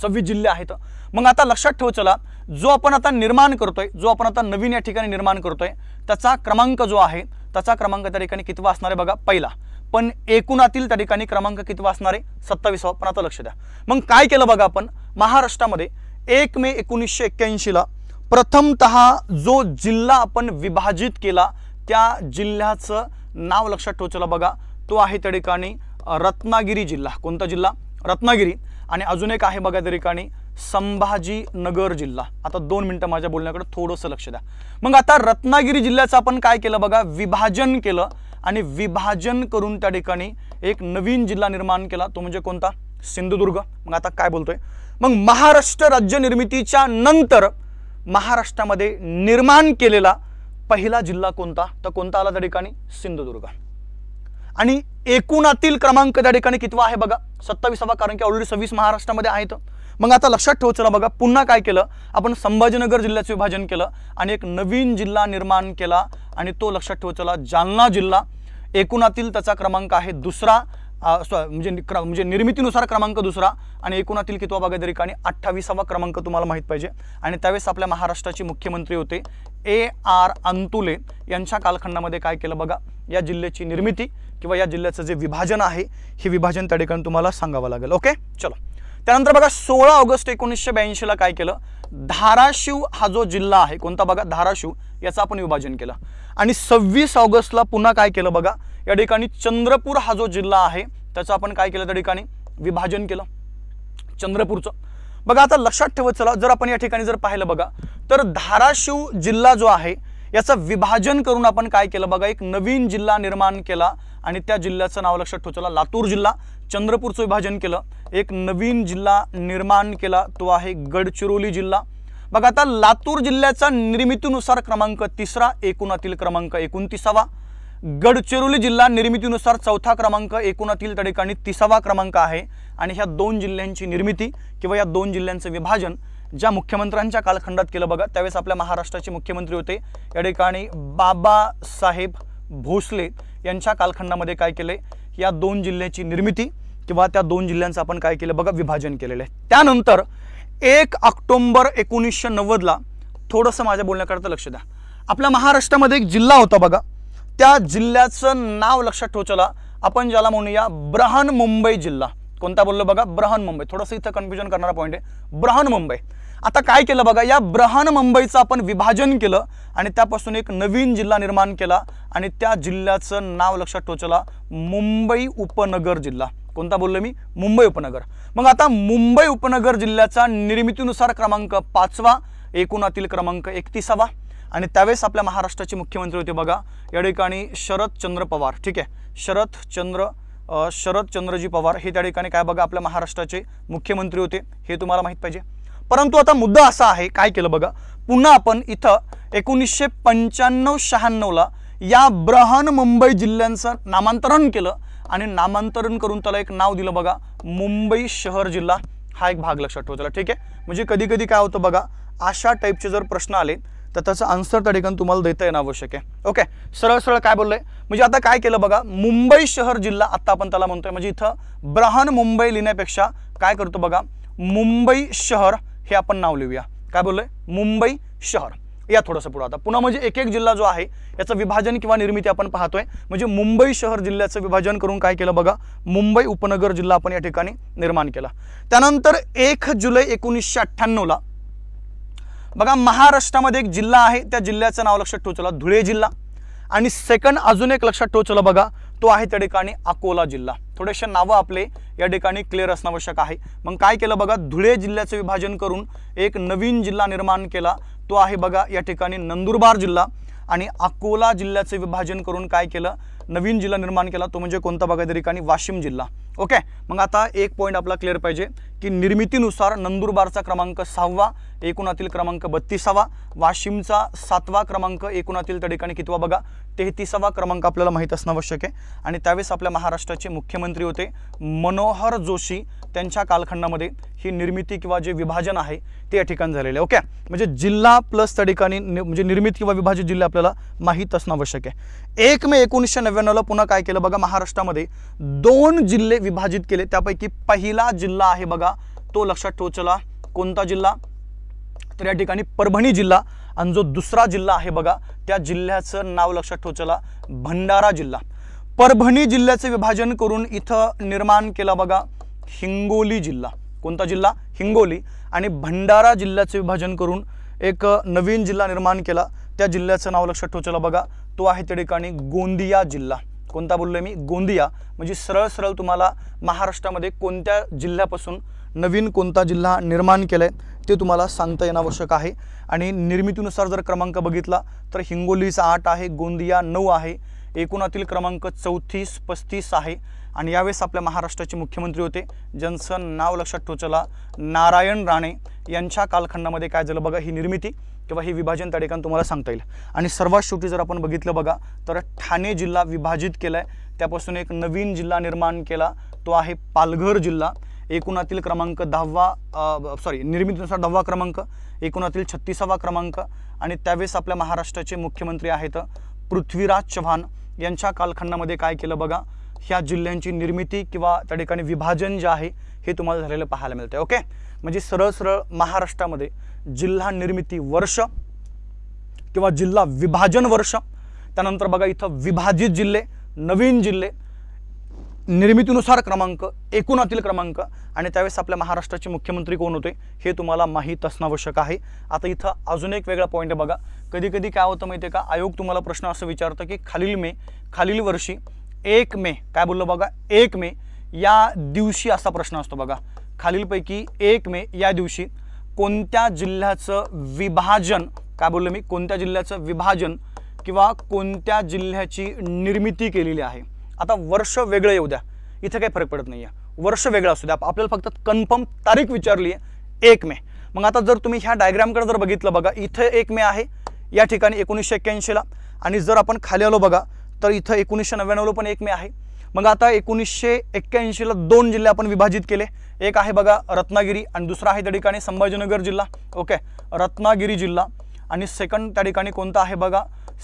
सव्वीस जिल्हे आहेत मग आता लक्षात ठेव चला जो आपण आता निर्माण करतोय जो आपण आता नवीन या ठिकाणी निर्माण करतोय त्याचा क्रमांक जो आहे त्याचा क्रमांक त्या ठिकाणी कितवा असणार आहे बघा पहिला पण एकूणातील त्या ठिकाणी क्रमांक कितवा असणार आहे सत्तावीसावा पण आता लक्ष द्या मग काय केलं बघा आपण महाराष्ट्रामध्ये एक मे एकोणीसशे एक्क्याऐंशीला प्रथमत जो जिल्हा आपण विभाजित केला त्या जिल्ह्याचं नाव लक्षात ठेवचला बघा तो आहे त्या ठिकाणी रत्नागिरी जिल्हा कोणता जिल्हा रत्नागिरी आणि अजून एक आहे बघा त्या ठिकाणी संभाजीनगर जिल्हा आता दोन मिनटं माझ्या बोलण्याकडे थोडंसं लक्ष द्या मग आता रत्नागिरी जिल्ह्याचं आपण काय केलं बघा विभाजन केलं आणि विभाजन करून त्या ठिकाणी एक नवीन जिल्हा निर्माण केला तो म्हणजे कोणता सिंधुदुर्ग मग आता काय बोलतोय मग महाराष्ट्र राज्य निर्मितीच्या नंतर महाराष्ट्रामध्ये निर्माण केलेला पहिला जिल्हा कोणता तर कोणता आला त्या ठिकाणी सिंधुदुर्ग आणि एकूणातील क्रमांक त्या ठिकाणी कितवा आहे बघा सत्तावीसावा कारण की ऑलरेडी सव्वीस महाराष्ट्रामध्ये आहेत मग आता लक्षात ठेव चला बघा पुन्हा काय केलं आपण संभाजीनगर जिल्ह्याचं विभाजन केलं आणि एक नवीन जिल्हा निर्माण केला आणि तो लक्षात ठेव चला जालना जिल्हा एकूणातील त्याचा क्रमांक आहे दुसरा म्हणजे म्हणजे निर्मितीनुसार क्रमांक दुसरा आणि एकूणातील कितवा बघा त्या ठिकाणी अठ्ठावीसावा क्रमांक तुम्हाला माहीत पाहिजे आणि त्यावेळेस आपल्या महाराष्ट्राचे मुख्यमंत्री होते ए आर अंतुले यांच्या कालखंडामध्ये काय केलं बघा या जिल्ह्याची निर्मिती किंवा या जिल्ह्याचं जे विभाजन आहे हे विभाजन त्या ठिकाणी तुम्हाला सांगावं लागेल ओके चलो त्यानंतर बघा सोळा ऑगस्ट एकोणीसशे ब्याऐंशीला काय केलं धाराशिव हा जो जिल्हा आहे कोणता बघा धाराशिव याचं आपण विभाजन केलं आणि सव्वीस ऑगस्टला पुन्हा काय केलं बघा या ठिकाणी चंद्रपूर हा जो जिल्हा आहे त्याचं आपण काय केलं त्या ठिकाणी विभाजन केलं चंद्रपूरचं बघा आता लक्षात ठेवत चला जर आपण या ठिकाणी जर पाहिलं बघा तर धाराशिव जिल्हा जो आहे याचं विभाजन करून आपण काय केलं बघा एक नवीन जिल्हा निर्माण केला आणि त्या जिल्ह्याचं नाव लक्षात ठेवलं लातूर जिल्हा चंद्रपूरचं विभाजन केलं एक नवीन जिल्हा निर्माण केला तो आहे गडचिरोली जिल्हा बघा आता लातूर जिल्ह्याचा निर्मितीनुसार क्रमांक तिसरा एकूणातील क्रमांक एकोणतीसावा गडचिरोली जिल्हा निर्मितीनुसार चौथा क्रमांक एकूणातील त्या ठिकाणी तिसावा क्रमांक आहे आणि ह्या दोन जिल्ह्यांची निर्मिती किंवा या दोन जिल्ह्यांचं विभाजन ज्या मुख्यमंत्र्यांच्या कालखंडात केलं बघा त्यावेळेस आपल्या महाराष्ट्राचे मुख्यमंत्री होते या ठिकाणी बाबासाहेब भोसले यांच्या कालखंडामध्ये काय केले या दोन जिल्ह्याची निर्मिती किंवा त्या दोन जिल्ह्यांचं आपण काय केलं बघा विभाजन केलेलं आहे त्यानंतर एक ऑक्टोंबर एकोणीसशे नव्वदला थोडंसं माझ्या बोलण्याकरता लक्ष द्या आपल्या महाराष्ट्रामध्ये एक जिल्हा होता बघा त्या जिल्ह्याचं नाव लक्षात ठेवचला आपण ज्याला म्हणूया ब्रहन मुंबई जिल्हा कोणता बोललो बघा ब्रहन मुंबई थोडंसं इथं कन्फ्युजन करणारा पॉईंट आहे ब्रहन मुंबई आता काय केलं बघा या ब्रहान मुंबईचं आपण विभाजन केलं आणि त्यापासून एक नवीन जिल्हा निर्माण केला आणि त्या जिल्ह्याचं नाव लक्षात टोचला मुंबई उपनगर जिल्हा कोणता बोललो मी मुंबई उपनगर मग आता मुंबई उपनगर जिल्ह्याचा निर्मितीनुसार क्रमांक पाचवा एकूणातील क्रमांक एकतीसावा आणि त्यावेळेस आपल्या महाराष्ट्राचे मुख्यमंत्री होते बघा या ठिकाणी शरद चंद्र पवार ठीक आहे चंद्र शरद चंद्रजी पवार हे त्या ठिकाणी काय बघा आपल्या महाराष्ट्राचे मुख्यमंत्री होते हे तुम्हाला माहीत पाहिजे परंतु आता मुद्दा असा आहे काय केलं बघा पुन्हा आपण इथं एकोणीसशे पंच्याण्णव शहाण्णवला या ब्रहन मुंबई जिल्ह्यांचं नामांतरण केलं आणि नामांतरण करून त्याला एक नाव दिलं बघा मुंबई शहर जिल्हा हा एक भाग लक्षात ठेवतो ठीक आहे म्हणजे कधी कधी काय होतं बघा अशा टाईपचे जर प्रश्न आले तर त्याचं आन्सर त्या ठिकाणी तुम्हाला देता येणं आवश्यक आहे ओके सरळ सरळ काय बोललंय म्हणजे आता काय केलं बघा मुंबई शहर जिल्हा आत्ता आपण त्याला म्हणतोय म्हणजे इथं ब्रहन मुंबई लिहिण्यापेक्षा काय करतो बघा मुंबई शहर हे आपण नाव लिहूया काय बोललोय मुंबई शहर या थोडंसं पुढं आता पुन्हा म्हणजे एक एक जिल्हा जो आहे याचं विभाजन किंवा निर्मिती आपण पाहतोय म्हणजे मुंबई शहर जिल्ह्याचं विभाजन करून काय केलं बघा मुंबई उपनगर जिल्हा आपण या ठिकाणी निर्माण केला त्यानंतर एक जुलै एकोणीसशे अठ्ठ्याण्णवला बघा महाराष्ट्रामध्ये एक जिल्हा आहे त्या जिल्ह्याचं नाव लक्षात ठोचला धुळे जिल्हा आणि सेकंड अजून एक लक्षात ठेवचलं बघा तो आहे त्या ठिकाणी अकोला जिल्हा थोडेसे नावं आपले या ठिकाणी क्लिअर असणं आवश्यक आहे मग काय केलं बघा धुळे जिल्ह्याचं विभाजन करून एक नवीन जिल्हा निर्माण केला तो आहे बघा या ठिकाणी नंदुरबार जिल्हा आणि अकोला जिल्ह्याचं विभाजन करून काय केलं नवीन जिल्हा निर्माण केला तो म्हणजे कोणता बघा त्या ठिकाणी वाशिम जिल्हा ओके मग आता एक पॉईंट आपला क्लिअर पाहिजे की निर्मितीनुसार नंदुरबारचा क्रमांक सहावा एकूणातील क्रमांक बत्तीसावा वाशिमचा सातवा क्रमांक एकूणातील त्या ठिकाणी कितवा बघा तेहतीसावा क्रमांक आपल्याला माहीत असणं आवश्यक आहे आणि त्यावेळेस आपल्या महाराष्ट्राचे मुख्यमंत्री होते मनोहर जोशी त्यांच्या कालखंडामध्ये ही निर्मिती किंवा जे विभाजन आहे ते या ठिकाणी झालेले ओके म्हणजे जिल्हा प्लस त्या ठिकाणी म्हणजे निर्मित किंवा विभाजित जिल्हे आपल्याला माहीत असणं आवश्यक आहे एक मे एकोणीसशे नव्याण्णवला पुन्हा काय केलं बघा महाराष्ट्रामध्ये दोन जिल्हे विभाजित केले त्यापैकी पहिला जिल्हा आहे बघा तो लक्षात ठेवचला कोणता जिल्हा तर या ठिकाणी परभणी जिल्हा आणि जो दुसरा जिल्हा आहे बघा त्या जिल्ह्याचं नाव लक्षात ठेवचला भंडारा जिल्हा परभणी जिल्ह्याचं विभाजन करून इथं निर्माण केला बघा हिंगोली जिल्हा कोणता जिल्हा हिंगोली आणि भंडारा जिल्ह्याचे विभाजन करून एक नवीन जिल्हा निर्माण केला त्या जिल्ह्याचं नाव लक्षात ठेवचला बघा तो आहे त्या ठिकाणी गोंदिया जिल्हा कोणता बोललो मी गोंदिया म्हणजे सरळ सरळ तुम्हाला महाराष्ट्रामध्ये कोणत्या जिल्ह्यापासून नवीन कोणता जिल्हा निर्माण केला आहे ते तुम्हाला सांगता येणं आवश्यक आहे आणि निर्मितीनुसार जर क्रमांक बघितला तर हिंगोलीचा आठ आहे गोंदिया नऊ आहे एकूणातील क्रमांक चौतीस पस्तीस आहे आणि यावेळेस आपल्या महाराष्ट्राचे मुख्यमंत्री होते जनसन नाव लक्षात टोचला नारायण राणे यांच्या कालखंडामध्ये काय झालं बघा ही निर्मिती किंवा हे विभाजन त्या ठिकाणी तुम्हाला सांगता येईल आणि सर्वात शेवटी जर आपण बघितलं बघा तर ठाणे जिल्हा विभाजित केला आहे त्यापासून एक नवीन जिल्हा निर्माण केला तो आहे पालघर जिल्हा एकूणातील क्रमांक दहावा सॉरी निर्मितीनुसार दहावा क्रमांक एकूणातील छत्तीसावा क्रमांक आणि त्यावेळेस आपल्या महाराष्ट्राचे मुख्यमंत्री आहेत पृथ्वीराज चव्हाण यांच्या कालखंडामध्ये काय केलं बघा ह्या जिल्ह्यांची निर्मिती किंवा त्या ठिकाणी विभाजन जे आहे हे तुम्हाला झालेलं पाहायला मिळतं ओके म्हणजे सरळ सरळ महाराष्ट्रामध्ये जिल्हा निर्मिती वर्ष किंवा जिल्हा विभाजन वर्ष त्यानंतर बघा इथं विभाजित जिल्हे नवीन जिल्हे निर्मितीनुसार क्रमांक एकूणातील क्रमांक आणि त्यावेळेस आपल्या महाराष्ट्राचे मुख्यमंत्री कोण होते हे तुम्हाला माहीत असणं आवश्यक आहे आता इथं अजून एक वेगळा पॉईंट बघा कधी कधी काय होतं माहिती आहे का आयोग तुम्हाला प्रश्न असं विचारतं की खालील मे खालील वर्षी एक मे काय बोललो बघा एक मे या दिवशी असा प्रश्न असतो बघा खालीलपैकी एक मे या दिवशी कोणत्या जिल्ह्याचं विभाजन काय बोललो मी कोणत्या जिल्ह्याचं विभाजन किंवा कोणत्या जिल्ह्याची निर्मिती केलेली आहे आता वर्ष वेगळं येऊ द्या इथं काही फरक पडत नाही आहे वर्ष वेगळं असू द्या आपल्याला फक्त कन्फर्म तारीख विचारली आहे एक मे मग आता जर तुम्ही ह्या डायग्रामकडे जर बघितलं बघा इथं एक मे आहे या ठिकाणी एकोणीसशे एक्क्याऐंशीला आणि जर आपण खाली आलो बघा तर इथं एकोणीसशे नव्याण्णवला पण एक मे आहे मग आता एकोणीसशे एक्क्याऐंशीला दोन जिल्हे आपण विभाजित केले एक आहे बघा रत्नागिरी आणि दुसरा आहे त्या ठिकाणी संभाजीनगर जिल्हा ओके रत्नागिरी जिल्हा आणि सेकंड त्या ठिकाणी कोणता आहे बघा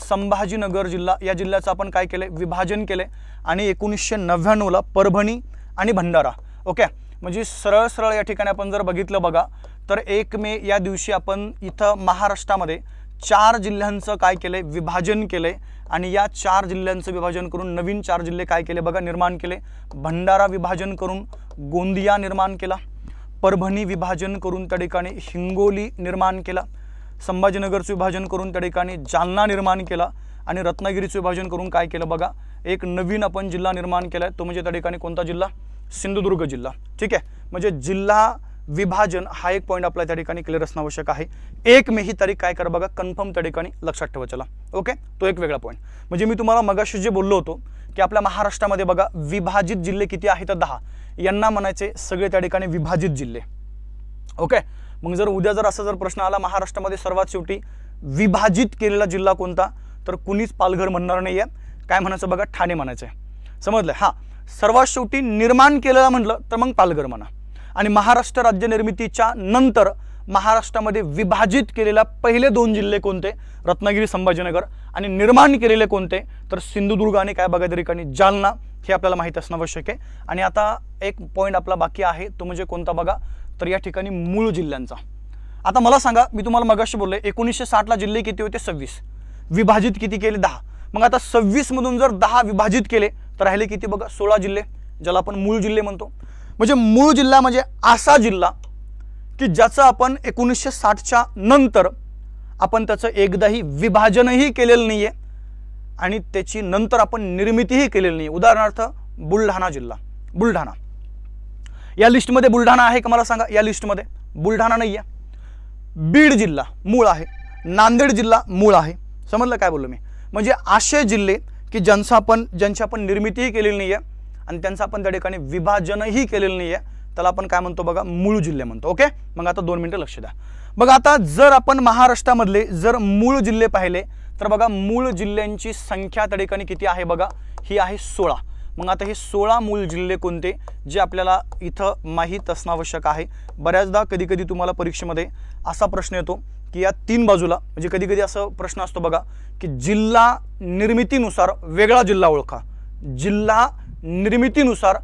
संभाजीनगर जिल्हा या जिल्ह्याचं आपण काय केलं विभाजन केले आणि एकोणीसशे नव्याण्णवला परभणी आणि भंडारा ओके म्हणजे सरळ सरळ या ठिकाणी आपण जर बघितलं बघा तर एक मे या दिवशी आपण इथं महाराष्ट्रामध्ये चार जिल्ह्यांचं काय केलं विभाजन केलं आणि या चार जिल्ह्यांचं विभाजन करून नवीन चार जिल्हे काय केले बघा निर्माण केले भंडारा विभाजन करून गोंदिया निर्माण केला परभणी विभाजन करून त्या ठिकाणी हिंगोली निर्माण केला संभाजीनगरचं विभाजन करून त्या ठिकाणी जालना निर्माण केला आणि रत्नागिरीचं विभाजन करून काय केलं बघा एक नवीन आपण जिल्हा निर्माण केला आहे तो म्हणजे त्या ठिकाणी कोणता जिल्हा सिंधुदुर्ग जिल्हा ठीक आहे म्हणजे जिल्हा विभाजन हा एक पॉईंट आपला त्या ठिकाणी क्लिअर असणं आवश्यक आहे एक मे ही तारीख काय करा बघा कन्फर्म त्या ठिकाणी लक्षात ठेवा चला ओके तो एक वेगळा पॉईंट म्हणजे मी तुम्हाला मगाशी जे बोललो होतो की आपल्या महाराष्ट्रामध्ये बघा विभाजित जिल्हे किती आहेत दहा यांना म्हणायचे सगळे त्या ठिकाणी विभाजित जिल्हे ओके मग जर उद्या जर असा जर प्रश्न आला महाराष्ट्रामध्ये सर्वात शेवटी विभाजित केलेला जिल्हा कोणता तर कुणीच पालघर म्हणणार नाही आहे काय म्हणायचं बघा ठाणे म्हणायचं आहे समजलं हां सर्वात शेवटी निर्माण केलेला म्हटलं तर मग पालघर म्हणा आणि महाराष्ट्र राज्य निर्मितीच्या नंतर महाराष्ट्रामध्ये विभाजित केलेल्या पहिले दोन जिल्हे कोणते रत्नागिरी संभाजीनगर आणि निर्माण केलेले कोणते तर सिंधुदुर्ग आणि काय बघा ठिकाणी जालना हे आपल्याला माहीत असणं आवश्यक आहे आणि आता एक पॉईंट आपला बाकी आहे तो म्हणजे कोणता बघा तर या ठिकाणी मूळ जिल्ह्यांचा आता मला सांगा मी तुम्हाला मगाशी बोलले एकोणीसशे साठला जिल्हे किती होते सव्वीस विभाजित किती केले दहा मग आता सव्वीसमधून जर दहा विभाजित केले तर राहिले किती बघा सोळा जिल्हे ज्याला आपण मूळ जिल्हे म्हणतो म्हणजे मूळ जिल्हा म्हणजे असा जिल्हा की ज्याचं आपण एकोणीसशे साठच्या नंतर आपण त्याचं एकदाही विभाजनही केलेलं नाही आहे आणि त्याची नंतर आपण निर्मितीही केलेली नाही उदाहरणार्थ बुलढाणा जिल्हा बुलढाणा या लिस्टमध्ये बुलढाणा आहे का मला सांगा या लिस्टमध्ये बुलढाणा नाही आहे बीड जिल्हा मूळ आहे नांदेड जिल्हा मूळ आहे समजलं काय बोललो मी म्हणजे असे जिल्हे की ज्यांचा आपण ज्यांची आपण निर्मितीही केलेली नाही आहे आणि त्यांचं आपण त्या ठिकाणी विभाजनही केलेलं नाही आहे त्याला आपण काय म्हणतो बघा मूळ जिल्हे म्हणतो ओके मग आता दोन मिनटं लक्ष द्या बघा आता जर आपण महाराष्ट्रामधले जर मूळ जिल्हे पाहिले तर बघा मूळ जिल्ह्यांची संख्या त्या ठिकाणी किती आहे बघा ही आहे सोळा मग आता हे सोळा मूळ जिल्हे कोणते जे आपल्याला इथं माहीत असणं आवश्यक आहे बऱ्याचदा कधी कधी तुम्हाला परीक्षेमध्ये असा प्रश्न येतो की या तीन बाजूला म्हणजे कधी कधी असं प्रश्न असतो बघा की जिल्हा निर्मितीनुसार वेगळा जिल्हा ओळखा जिल्हा निर्मितीनुसार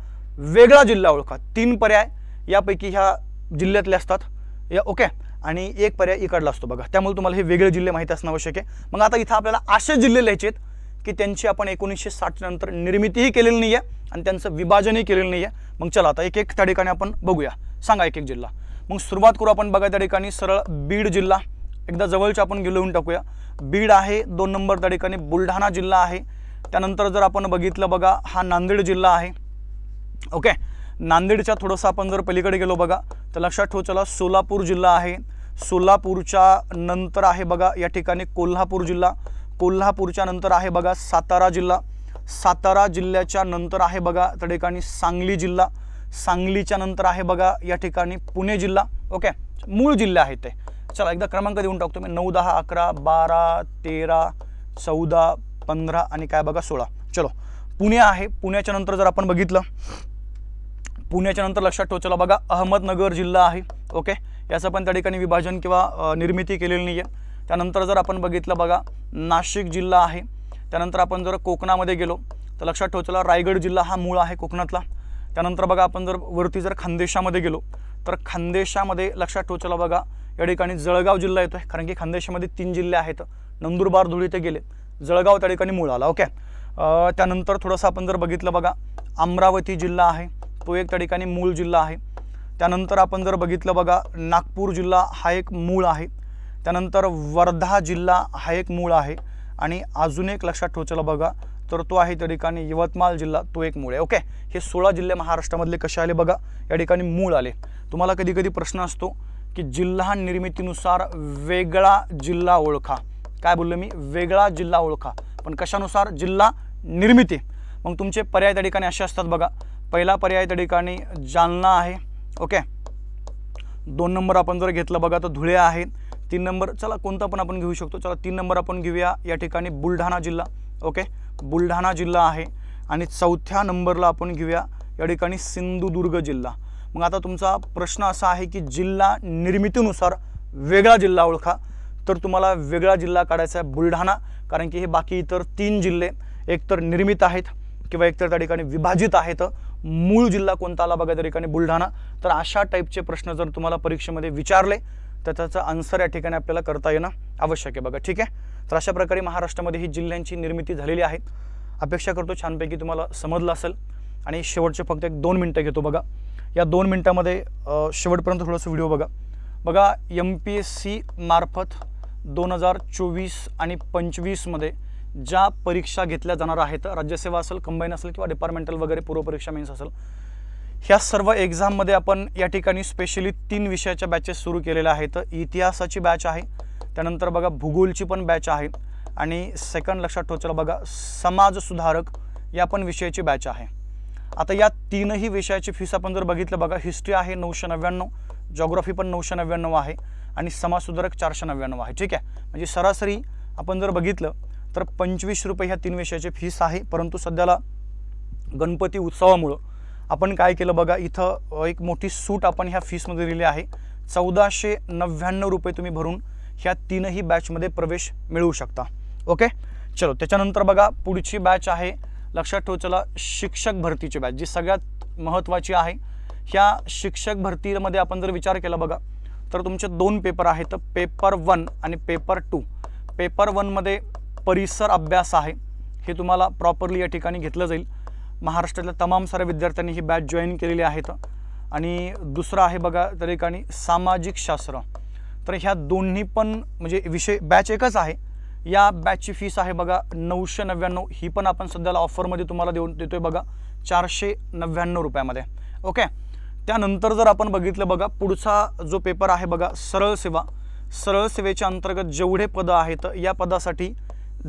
वेगळा जिल्हा ओळखा तीन पर्याय यापैकी ह्या जिल्ह्यातले असतात या ओके आणि एक पर्याय इकडला असतो बघा त्यामुळे तुम्हाला हे वेगळे जिल्हे माहीत असणं आवश्यक आहे मग आता इथं आपल्याला असे जिल्हे लिहायचे आहेत की त्यांची आपण एकोणीसशे साठनंतर निर्मितीही केलेली नाही आहे आणि त्यांचं विभाजनही केलेलं नाही आहे मग चला आता एक एक त्या ठिकाणी आपण बघूया सांगा एक एक जिल्हा मग सुरुवात करू आपण बघा त्या ठिकाणी सरळ बीड जिल्हा एकदा जवळच्या आपण गेलो टाकूया बीड आहे दोन नंबर त्या ठिकाणी बुलढाणा जिल्हा आहे त्यानंतर जर आपण बघितलं बघा हा नांदेड जिल्हा आहे ओके नांदेडच्या थोडंसं आपण जर पलीकडे गेलो बघा तर लक्षात ठेवू चला सोलापूर जिल्हा आहे सोलापूरच्या नंतर आहे बघा या ठिकाणी कोल्हापूर जिल्हा कोल्हापूरच्या नंतर आहे बघा सातारा जिल्हा सातारा जिल्ह्याच्या नंतर आहे बघा त्या ठिकाणी सांगली जिल्हा सांगलीच्या नंतर आहे बघा या ठिकाणी पुणे जिल्हा ओके मूळ जिल्हे आहेत ते चला एकदा क्रमांक देऊन टाकतो मी नऊ दहा अकरा बारा तेरा चौदा पंधरा आणि काय बघा सोळा चलो पुणे आहे पुण्याच्या नंतर जर आपण बघितलं पुण्याच्या नंतर लक्षात ठेव चला बघा अहमदनगर जिल्हा आहे ओके याचं पण त्या ठिकाणी विभाजन किंवा निर्मिती केलेली नाही आहे त्यानंतर जर आपण बघितलं बघा नाशिक जिल्हा आहे त्यानंतर आपण जर कोकणामध्ये गेलो तर लक्षात ठेव चला रायगड जिल्हा हा मूळ आहे कोकणातला त्यानंतर बघा आपण जर वरती जर खानदेशामध्ये गेलो तर खानदेशामध्ये लक्षात ठेव चला बघा या ठिकाणी जळगाव जिल्हा येतो आहे कारण की खानदेशामध्ये तीन जिल्हे आहेत नंदुरबार धुळे ते गेले जळगाव त्या ठिकाणी मूळ आला ओके त्यानंतर थोडंसं आपण जर बघितलं बघा अमरावती जिल्हा आहे तो एक त्या ठिकाणी मूळ जिल्हा आहे त्यानंतर आपण जर बघितलं बघा नागपूर जिल्हा हा एक मूळ आहे त्यानंतर वर्धा जिल्हा हा एक मूळ आहे आणि अजून एक लक्षात ठेवचला बघा तर तो आहे त्या ठिकाणी यवतमाळ जिल्हा तो एक मूळ आहे ओके हे सोळा जिल्हे महाराष्ट्रामधले कसे आले बघा या ठिकाणी मूळ आले तुम्हाला कधी कधी प्रश्न असतो की जिल्हा निर्मितीनुसार वेगळा जिल्हा ओळखा काय बोललो मी वेगळा जिल्हा ओळखा पण कशानुसार जिल्हा निर्मिती मग तुमचे पर्याय त्या ठिकाणी असे असतात बघा पहिला पर्याय त्या ठिकाणी जालना आहे ओके दोन नंबर आपण जर घेतलं बघा तर धुळे आहे तीन नंबर चला कोणता पण आपण घेऊ शकतो चला तीन नंबर आपण घेऊया या ठिकाणी बुलढाणा जिल्हा ओके बुलढाणा जिल्हा आहे आणि चौथ्या नंबरला आपण घेऊया या ठिकाणी सिंधुदुर्ग जिल्हा मग आता तुमचा प्रश्न असा आहे की जिल्हा निर्मितीनुसार वेगळा जिल्हा ओळखा तर तुम्हाला वेगळा जिल्हा काढायचा आहे बुलढाणा कारण की हे बाकी इतर तीन जिल्हे एकतर निर्मित आहेत किंवा एकतर त्या ठिकाणी विभाजित आहेत मूळ जिल्हा कोणता आला बघा त्या ठिकाणी बुलढाणा तर अशा टाईपचे प्रश्न जर तुम्हाला परीक्षेमध्ये विचारले तर त्याचा आन्सर या ठिकाणी आपल्याला करता येणं आवश्यक आहे बघा ठीक आहे तर अशा प्रकारे महाराष्ट्रामध्ये ही जिल्ह्यांची निर्मिती झालेली आहे अपेक्षा करतो छानपैकी तुम्हाला समजलं असेल आणि शेवटचे फक्त एक दोन मिनटं घेतो बघा या दोन मिनटामध्ये शेवटपर्यंत थोडंसं व्हिडिओ बघा बघा एम पी एस सी मार्फत दोन हजार चोवीस आणि पंचवीसमध्ये ज्या परीक्षा घेतल्या जाणार आहेत राज्यसेवा असेल कंबाईन असेल किंवा डिपार्टमेंटल वगैरे पूर्वपरीक्षा मेन्स असेल ह्या सर्व एक्झाममध्ये आपण या ठिकाणी स्पेशली तीन विषयाच्या बॅचेस सुरू केलेल्या आहेत इतिहासाची बॅच आहे त्यानंतर बघा भूगोलची पण बॅच आहे आणि सेकंड लक्षात ठेवचं बघा समाजसुधारक या पण विषयाची बॅच आहे आता या तीनही विषयाची फीस आपण जर बघितलं बघा हिस्ट्री आहे नऊशे नव्याण्णव जॉग्रफी पण नऊशे नव्याण्णव आहे आणि समाजसुधारक चारशे नव्याण्णव आहे ठीक आहे म्हणजे सरासरी आपण जर बघितलं तर पंचवीस रुपये ह्या तीन विषयाची फीस आहे परंतु सध्याला गणपती उत्सवामुळं आपण काय केलं बघा इथं एक मोठी सूट आपण ह्या फीसमध्ये दिली आहे चौदाशे नव्याण्णव रुपये तुम्ही भरून ह्या तीनही बॅचमध्ये प्रवेश मिळवू शकता ओके चलो त्याच्यानंतर बघा पुढची बॅच आहे लक्षात ठेव चला शिक्षक भरतीची बॅच जी सगळ्यात महत्त्वाची आहे ह्या शिक्षक भरतीमध्ये आपण जर विचार केला बघा तर तुमचे दोन पेपर आहेत पेपर वन आणि पेपर टू पेपर वनमध्ये परिसर अभ्यास आहे हे तुम्हाला प्रॉपरली या ठिकाणी घेतलं जाईल महाराष्ट्रातल्या तमाम साऱ्या विद्यार्थ्यांनी ही बॅच जॉईन केलेली आहेत आणि दुसरं आहे बघा त्या ठिकाणी सामाजिक शास्त्र तर ह्या दोन्ही पण म्हणजे विषय बॅच एकच आहे या बॅचची फीस आहे बघा नऊशे नव्याण्णव ही पण आपण सध्याला ऑफरमध्ये तुम्हाला देऊन देतोय बघा चारशे नव्याण्णव रुपयामध्ये ओके त्यानंतर जर आपण बघितलं बघा पुढचा जो पेपर आहे बघा सरळ सेवा सरळ सेवेच्या अंतर्गत जेवढे पदं आहेत या पदासाठी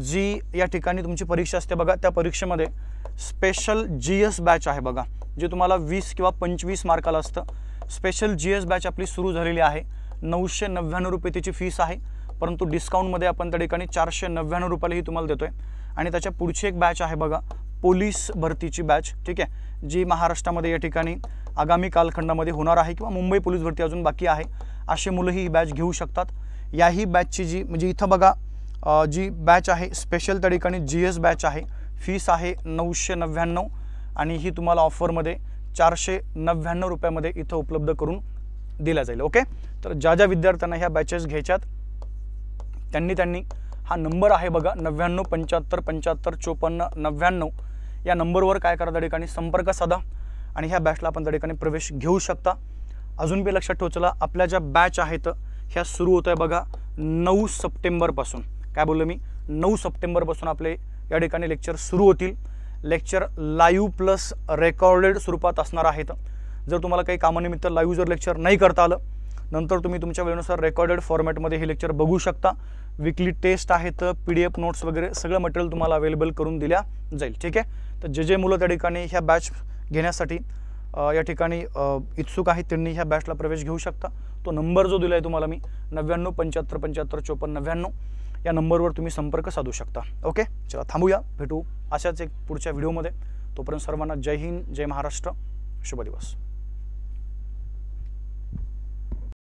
जी या ठिकाणी तुमची परीक्षा असते बघा त्या परीक्षेमध्ये स्पेशल जी एस बॅच आहे बघा जे तुम्हाला वीस किंवा पंचवीस मार्काला असतं स्पेशल जी एस बॅच आपली सुरू झालेली आहे नऊशे नव्याण्णव रुपये त्याची फीस आहे परंतु डिस्काउंटमध्ये आपण त्या ठिकाणी चारशे नव्याण्णव रुपयालाही तुम्हाला देतो आहे आणि त्याच्या पुढची एक बॅच आहे बघा पोलीस भरतीची बॅच ठीक आहे जी महाराष्ट्रामध्ये या ठिकाणी आगामी कालखंडामध्ये होणार आहे किंवा मुंबई पोलीस भरती अजून बाकी आहे असे मुलंही ही बॅच घेऊ शकतात याही बॅचची जी म्हणजे इथं बघा जी बॅच आहे स्पेशल त्या ठिकाणी जी एस बॅच आहे फीस आहे नऊशे नव्याण्णव आणि ही तुम्हाला ऑफरमध्ये चारशे नव्याण्णव रुपयामध्ये इथं उपलब्ध करून दिला जाईल ओके तर ज्या ज्या विद्यार्थ्यांना ह्या बॅचेस घ्यायच्यात त्यांनी त्यांनी हा नंबर आहे बघा नव्याण्णव पंच्याहत्तर पंच्याहत्तर चोपन्न नव्याण्णव या नंबरवर काय करा त्या ठिकाणी संपर्क साधा आणि ह्या बॅचला आपण त्या ठिकाणी प्रवेश घेऊ शकता अजून बी लक्षात ठेवचला आपल्या ज्या बॅच आहेत ह्या सुरू होत आहे बघा नऊ सप्टेंबरपासून काय बोललो मी नऊ सप्टेंबरपासून आपले या ठिकाणी लेक्चर सुरू होतील लेक्चर लाईव्ह प्लस रेकॉर्डेड स्वरूपात असणार आहेत जर तुम्हाला काही कामानिमित्त लाईव्ह जर लेक्चर नाही करता आलं नंतर तुम्ही तुमच्या वेळेनुसार रेकॉर्डेड फॉर्मॅटमध्ये हे लेक्चर बघू शकता विकली टेस्ट आहेत पी डी एफ नोट्स वगैरे सगळं मटेरियल तुम्हाला अवेलेबल करून दिल्या जाईल ठीक आहे तर जे जे मुलं त्या ठिकाणी ह्या बॅच घेण्यासाठी या ठिकाणी इच्छुक आहेत त्यांनी ह्या बॅचला प्रवेश घेऊ शकता तो नंबर जो दिला आहे तुम्हाला मी नव्याण्णव पंच्याहत्तर पंच्याहत्तर चोपन्न नव्याण्णव या नंबरवर तुम्ही संपर्क साधू शकता ओके चला थांबूया भेटू अशाच एक पुढच्या व्हिडिओमध्ये तोपर्यंत सर्वांना जय हिंद जय महाराष्ट्र शुभ दिवस